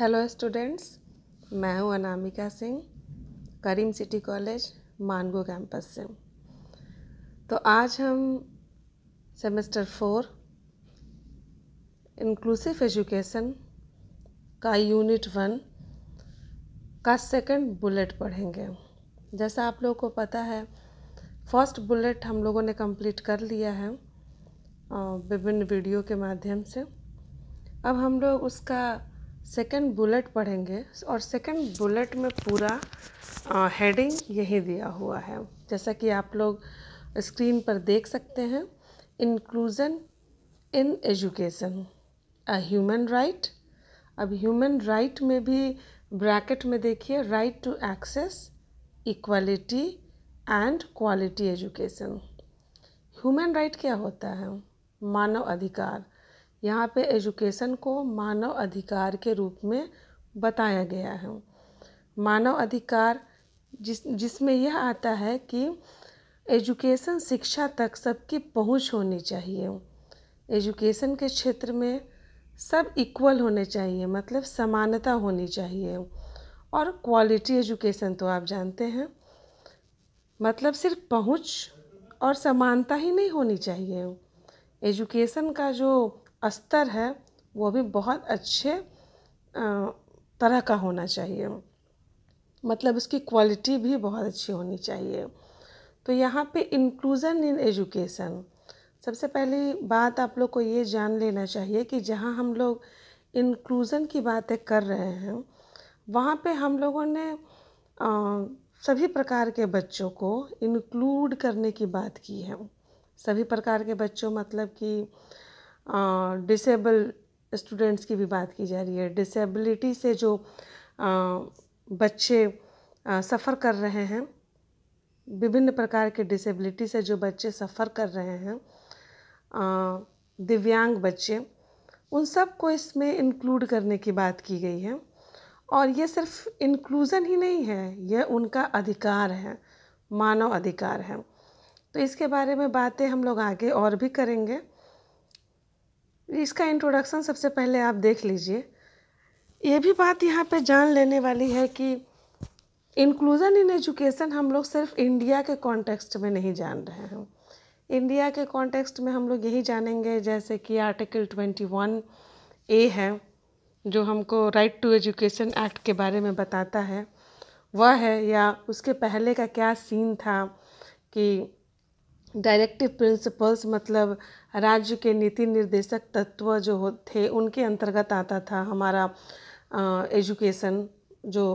hello students मैं हूं Anamika Singh Karim city college Mango campus से तो आज हम सेमेस्टर फोर इंक्लूसिव एजुकेशन का यूनिट वन का सेकंड बुलेट पढ़ेंगे जैसा आप लोगों को पता है फर्स्ट बुलेट हम लोगों ने कंप्लीट कर लिया है विभिन्न वीडियो के माध्यम से अब हम लोग उसका सेकंड बुलेट पढ़ेंगे और सेकंड बुलेट में पूरा हेडिंग यही दिया हुआ है जैसा कि आप लोग स्क्रीन पर देख सकते हैं inclusion in education a human right अब ह्यूमन राइट में भी ब्रैकेट में देखिए right to access equality and quality education human right क्या होता है मानव अधिकार यहाँ पे एजुकेशन को मानव अधिकार के रूप में बताया गया है मानव अधिकार जिस जिसमें यह आता है कि एजुकेशन शिक्षा तक सबकी पहुंच होनी चाहिए एजुकेसन के क्षेत्र में सब इक्वल होने चाहिए मतलब समानता होनी चाहिए और क्वालिटी एजुकेशन तो आप जानते हैं मतलब सिर्फ पहुंच और समानता ही नहीं होनी चाहिए एजुकेशन का जो अस्तर है वो भी बहुत अच्छे तरह का होना चाहिए मतलब इसकी क्वालिटी भी बहुत अच्छी होनी चाहिए तो यहाँ पे इंक्लूज़न इन एजुकेशन सबसे पहली बात आप लोग को ये जान लेना चाहिए कि जहाँ हम लोग इंक्लूज़न की बातें कर रहे हैं वहाँ पे हम लोगों ने आ, सभी प्रकार के बच्चों को इंक्लूड करने की बात की है सभी प्रकार के बच्चों मतलब कि डिसेबल स्टूडेंट्स की भी बात की जा रही है डिसेबिलिटी से जो बच्चे सफ़र कर रहे हैं विभिन्न प्रकार के डिसेबिलिटी से जो बच्चे सफ़र कर रहे हैं दिव्यांग बच्चे उन सब को इसमें इंक्लूड करने की बात की गई है और ये सिर्फ इंक्लूज़न ही नहीं है यह उनका अधिकार है मानव अधिकार है तो इसके बारे में बातें हम लोग आगे और भी करेंगे इसका इंट्रोडक्शन सबसे पहले आप देख लीजिए ये भी बात यहाँ पे जान लेने वाली है कि इंक्लूज़न इन एजुकेशन हम लोग सिर्फ इंडिया के कॉन्टेक्स्ट में नहीं जान रहे हैं इंडिया के कॉन्टेक्स्ट में हम लोग यही जानेंगे जैसे कि आर्टिकल ट्वेंटी वन ए है जो हमको राइट टू एजुकेशन एक्ट के बारे में बताता है वह है या उसके पहले का क्या सीन था कि डायरेक्टिव प्रिंसिपल्स मतलब राज्य के नीति निर्देशक तत्व जो थे उनके अंतर्गत आता था हमारा एजुकेशन जो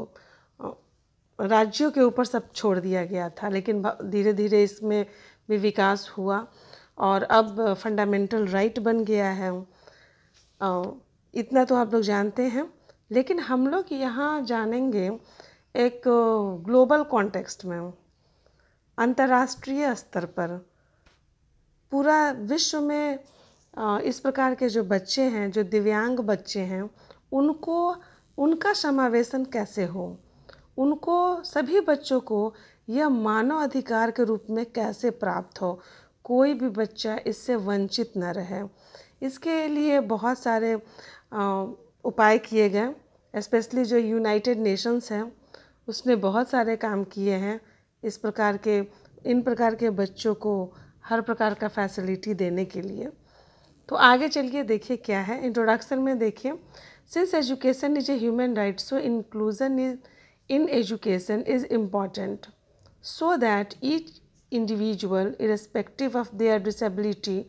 राज्यों के ऊपर सब छोड़ दिया गया था लेकिन धीरे धीरे इसमें भी विकास हुआ और अब फंडामेंटल राइट बन गया है इतना तो आप लोग जानते हैं लेकिन हम लोग यहाँ जानेंगे एक ग्लोबल कॉन्टेक्स्ट में अंतर्राष्ट्रीय स्तर पर पूरा विश्व में इस प्रकार के जो बच्चे हैं जो दिव्यांग बच्चे हैं उनको उनका समावेशन कैसे हो उनको सभी बच्चों को यह मानव अधिकार के रूप में कैसे प्राप्त हो कोई भी बच्चा इससे वंचित न रहे इसके लिए बहुत सारे उपाय किए गए स्पेशली जो यूनाइटेड नेशंस हैं उसने बहुत सारे काम किए हैं इस प्रकार के इन प्रकार के बच्चों को हर प्रकार का फैसिलिटी देने के लिए तो आगे चलिए देखिए क्या है इंट्रोडक्शन में देखिए since education is a human right so inclusion is in education is important so that each individual irrespective of their disability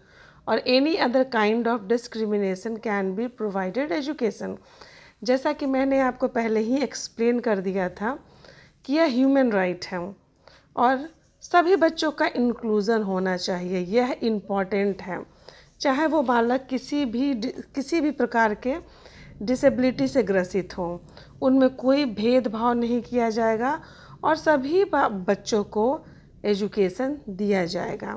और any other kind of discrimination can be provided education जैसा कि मैंने आपको पहले ही explain कर दिया था कि यह ह्यूमन राइट right है और सभी बच्चों का इंक्लूज़न होना चाहिए यह इम्पॉर्टेंट है चाहे वो बालक किसी भी किसी भी प्रकार के डिसेबिलिटी से ग्रसित हों उनमें कोई भेदभाव नहीं किया जाएगा और सभी बच्चों को एजुकेशन दिया जाएगा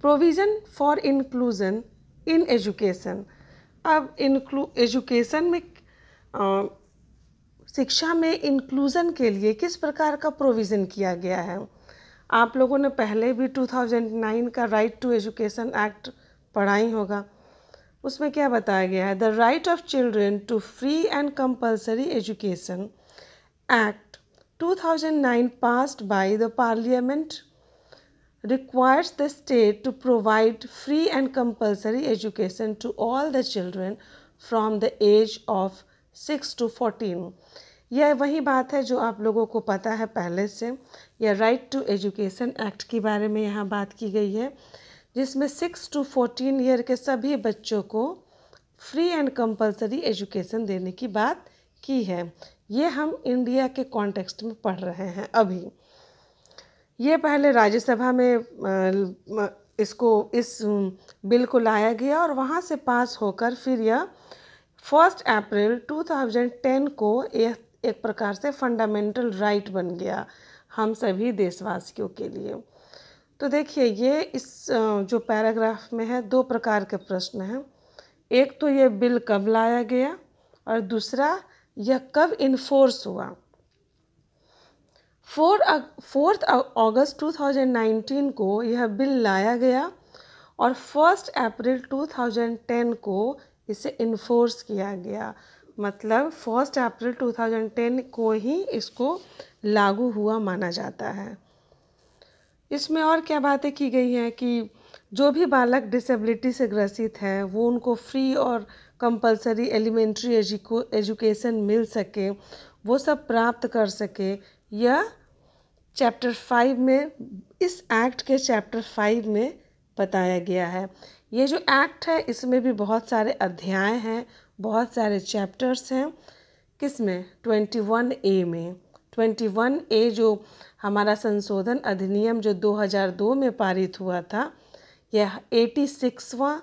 provision for inclusion in education अब इंक्लू एजुकेशन में शिक्षा में इंक्लूज़न के लिए किस प्रकार का प्रोविज़न किया गया है आप लोगों ने पहले भी 2009 का राइट टू एजुकेशन एक्ट पढ़ा ही होगा उसमें क्या बताया गया है the right of children to free and compulsory education act 2009 thousand nine passed by the parliament requires the state to provide free and compulsory education to all the children from the age of six to fourteen यह वही बात है जो आप लोगों को पता है पहले से यह राइट टू एजुकेशन एक्ट के बारे में यहाँ बात की गई है जिसमें सिक्स टू फोर्टीन ईयर के सभी बच्चों को फ्री एंड कंपलसरी एजुकेशन देने की बात की है ये हम इंडिया के कॉन्टेक्स्ट में पढ़ रहे हैं अभी ये पहले राज्यसभा में इसको इस बिल को लाया गया और वहाँ से पास होकर फिर यह फर्स्ट अप्रैल 2010 को यह एक प्रकार से फंडामेंटल राइट बन गया हम सभी देशवासियों के लिए तो देखिए ये इस जो पैराग्राफ में है दो प्रकार के प्रश्न हैं एक तो ये बिल कब लाया गया और दूसरा यह कब इन्फोर्स हुआ फोर फोर्थ अगस्त 2019 को यह बिल लाया गया और फर्स्ट अप्रैल 2010 को इसे इन्फोर्स किया गया मतलब फर्स्ट अप्रैल 2010 को ही इसको लागू हुआ माना जाता है इसमें और क्या बातें की गई हैं कि जो भी बालक डिसेबिलिटी से ग्रसित हैं वो उनको फ्री और कंपलसरी एलिमेंट्री एजुकेशन मिल सके वो सब प्राप्त कर सके यह चैप्टर फाइव में इस एक्ट के चैप्टर फाइव में बताया गया है ये जो एक्ट है इसमें भी बहुत सारे अध्याय हैं बहुत सारे चैप्टर्स हैं किस में ट्वेंटी वन ए में ट्वेंटी वन ए जो हमारा संशोधन अधिनियम जो 2002 में पारित हुआ था यह एटी सिक्सवा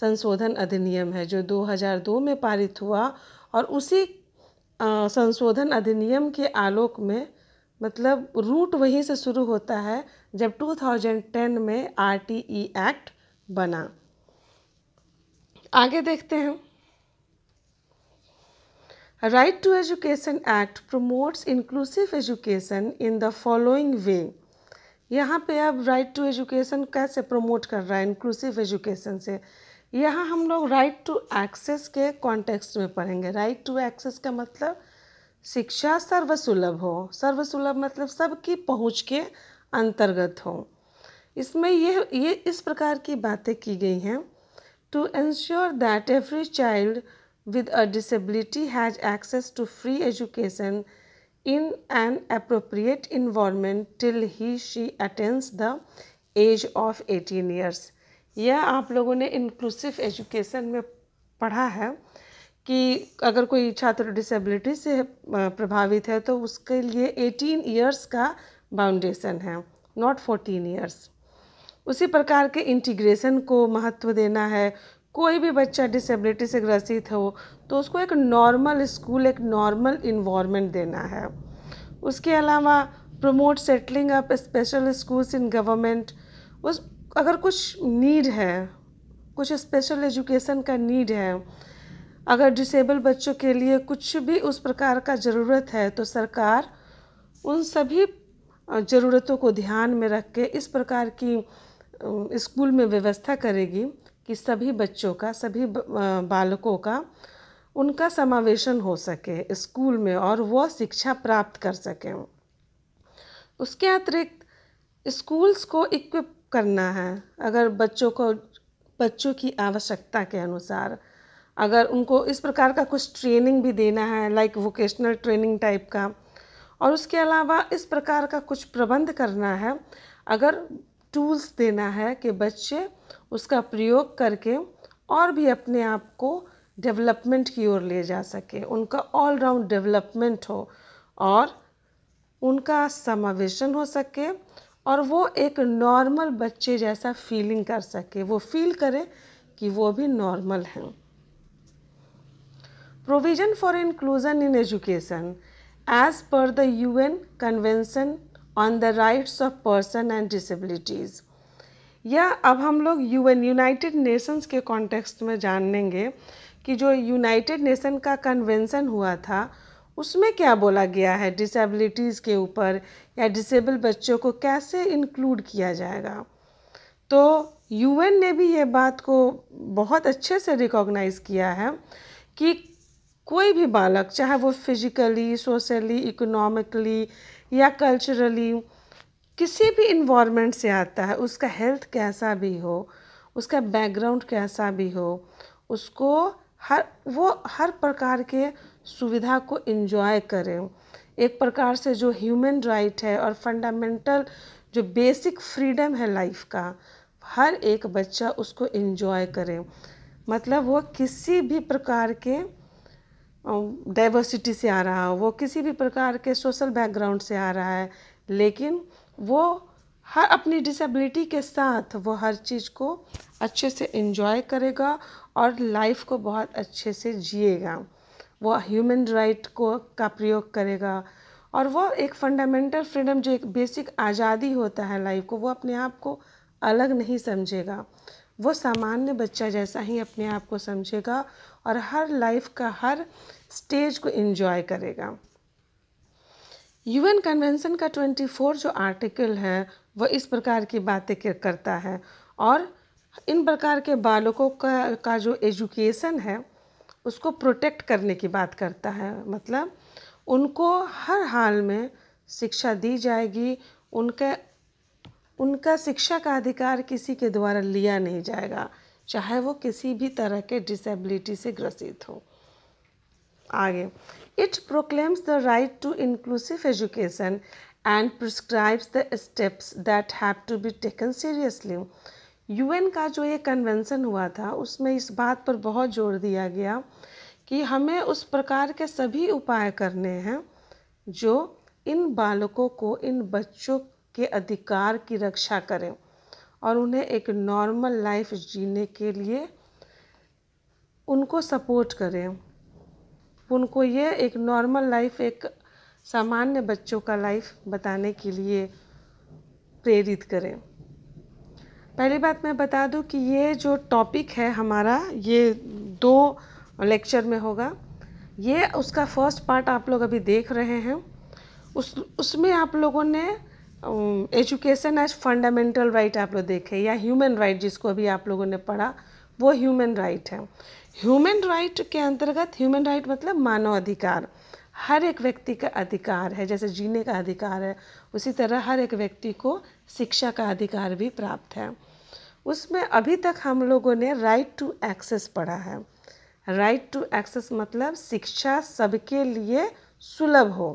संशोधन अधिनियम है जो 2002 में पारित हुआ और उसी संशोधन अधिनियम के आलोक में मतलब रूट वहीं से शुरू होता है जब 2010 में आर टी ई एक्ट बना आगे देखते हैं right to education act promotes inclusive education in the following way यहाँ पे अब राइट टू एजुकेशन कैसे प्रमोट कर रहा है इंक्लूसिव एजुकेशन से यहाँ हम लोग राइट टू एक्सेस के कॉन्टेक्स्ट में पढ़ेंगे राइट टू एक्सेस का मतलब शिक्षा सर्वसुलभ हो सर्वसुलभ मतलब सबकी पहुंच के अंतर्गत हो इसमें यह ये, ये इस प्रकार की बातें की गई हैं to ensure that every child with a disability has access to free education in an appropriate environment till he she attends the age of eighteen years यह आप लोगों ने इंक्लूसिव एजुकेशन में पढ़ा है कि अगर कोई छात्र डिसेबिलिटी से प्रभावित है तो उसके लिए 18 ईयर्स का बाउंडेशन है नॉट 14 ईयर्स उसी प्रकार के इंटीग्रेशन को महत्व देना है कोई भी बच्चा डिसेबिलिटी से ग्रसित हो तो उसको एक नॉर्मल स्कूल एक नॉर्मल इन्वामेंट देना है उसके अलावा promote settling up special schools in government उस अगर कुछ नीड है कुछ स्पेशल एजुकेशन का नीड है अगर डिसेबल बच्चों के लिए कुछ भी उस प्रकार का ज़रूरत है तो सरकार उन सभी ज़रूरतों को ध्यान में रख के इस प्रकार की स्कूल में व्यवस्था करेगी कि सभी बच्चों का सभी बालकों का उनका समावेशन हो सके स्कूल में और वह शिक्षा प्राप्त कर सकें उसके अतिरिक्त स्कूल्स को इक्विप करना है अगर बच्चों को बच्चों की आवश्यकता के अनुसार अगर उनको इस प्रकार का कुछ ट्रेनिंग भी देना है लाइक वोकेशनल ट्रेनिंग टाइप का और उसके अलावा इस प्रकार का कुछ प्रबंध करना है अगर टूल्स देना है कि बच्चे उसका प्रयोग करके और भी अपने आप को डेवलपमेंट की ओर ले जा सके उनका ऑलराउंड डेवलपमेंट हो और उनका समावेशन हो सके और वो एक नॉर्मल बच्चे जैसा फीलिंग कर सके वो फील करें कि वो भी नॉर्मल हैं provision for inclusion in education as per the UN Convention on the Rights of Person and Disabilities या अब हम लोग यूएन यूनाइटेड नेशंस के कॉन्टेक्स्ट में जानेंगे कि जो यूनाइटेड नेशन का कन्वेंसन हुआ था उसमें क्या बोला गया है डिसेबिलिटीज़ के ऊपर या डिसेबल बच्चों को कैसे इंक्लूड किया जाएगा तो यूएन ने भी ये बात को बहुत अच्छे से रिकॉग्नाइज़ किया है कि कोई भी बालक चाहे वो फिजिकली सोशली इकोनॉमिकली या कल्चरली किसी भी इन्वामेंट से आता है उसका हेल्थ कैसा भी हो उसका बैकग्राउंड कैसा भी हो उसको हर वो हर प्रकार के सुविधा को इन्जॉय करें एक प्रकार से जो ह्यूमन राइट right है और फंडामेंटल जो बेसिक फ्रीडम है लाइफ का हर एक बच्चा उसको इन्जॉय करे मतलब वो किसी भी प्रकार के डाइवर्सिटी से आ रहा हो वो किसी भी प्रकार के सोशल बैकग्राउंड से आ रहा है लेकिन वो हर अपनी डिसेबिलिटी के साथ वो हर चीज़ को अच्छे से इन्जॉय करेगा और लाइफ को बहुत अच्छे से जिएगा वो ह्यूमन राइट को का प्रयोग करेगा और वो एक फंडामेंटल फ्रीडम जो एक बेसिक आज़ादी होता है लाइफ को वो अपने आप को अलग नहीं समझेगा वो सामान्य बच्चा जैसा ही अपने आप को समझेगा और हर लाइफ का हर स्टेज को इन्जॉय करेगा यूएन कन्वेंशन का 24 जो आर्टिकल है वह इस प्रकार की बातें करता है और इन प्रकार के बालकों का, का जो एजुकेशन है उसको प्रोटेक्ट करने की बात करता है मतलब उनको हर हाल में शिक्षा दी जाएगी उनके उनका शिक्षा का अधिकार किसी के द्वारा लिया नहीं जाएगा चाहे वो किसी भी तरह के डिसेबिलिटी से ग्रसित हो आगे it proclaims the right to inclusive education and prescribes the steps that have to be taken seriously UN का जो ये कन्वेंसन हुआ था उसमें इस बात पर बहुत जोर दिया गया कि हमें उस प्रकार के सभी उपाय करने हैं जो इन बालकों को इन बच्चों के अधिकार की रक्षा करें और उन्हें एक नॉर्मल लाइफ जीने के लिए उनको सपोर्ट करें उनको ये एक नॉर्मल लाइफ एक सामान्य बच्चों का लाइफ बताने के लिए प्रेरित करें पहली बात मैं बता दूं कि ये जो टॉपिक है हमारा ये दो लेक्चर में होगा ये उसका फर्स्ट पार्ट आप लोग अभी देख रहे हैं उस उसमें आप लोगों ने एजुकेशन एज फंडामेंटल राइट आप लोग देखें या ह्यूमन राइट right जिसको अभी आप लोगों ने पढ़ा वो ह्यूमन राइट right है ह्यूमन राइट right के अंतर्गत ह्यूमन राइट मतलब मानव अधिकार हर एक व्यक्ति का अधिकार है जैसे जीने का अधिकार है उसी तरह हर एक व्यक्ति को शिक्षा का अधिकार भी प्राप्त है उसमें अभी तक हम लोगों ने राइट टू एक्सेस पढ़ा है राइट टू एक्सेस मतलब शिक्षा सबके लिए सुलभ हो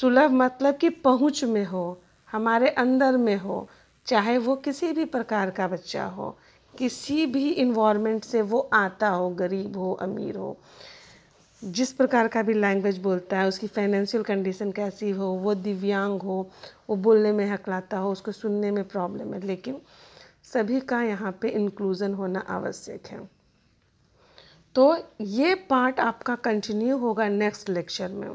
सुलभ मतलब कि पहुँच में हो हमारे अंदर में हो चाहे वो किसी भी प्रकार का बच्चा हो किसी भी इन्वामेंट से वो आता हो गरीब हो अमीर हो जिस प्रकार का भी लैंग्वेज बोलता है उसकी फाइनेंशियल कंडीशन कैसी हो वो दिव्यांग हो वो बोलने में हकलाता हो उसको सुनने में प्रॉब्लम है लेकिन सभी का यहाँ पे इंक्लूज़न होना आवश्यक है तो ये पार्ट आपका कंटिन्यू होगा नेक्स्ट लेक्चर में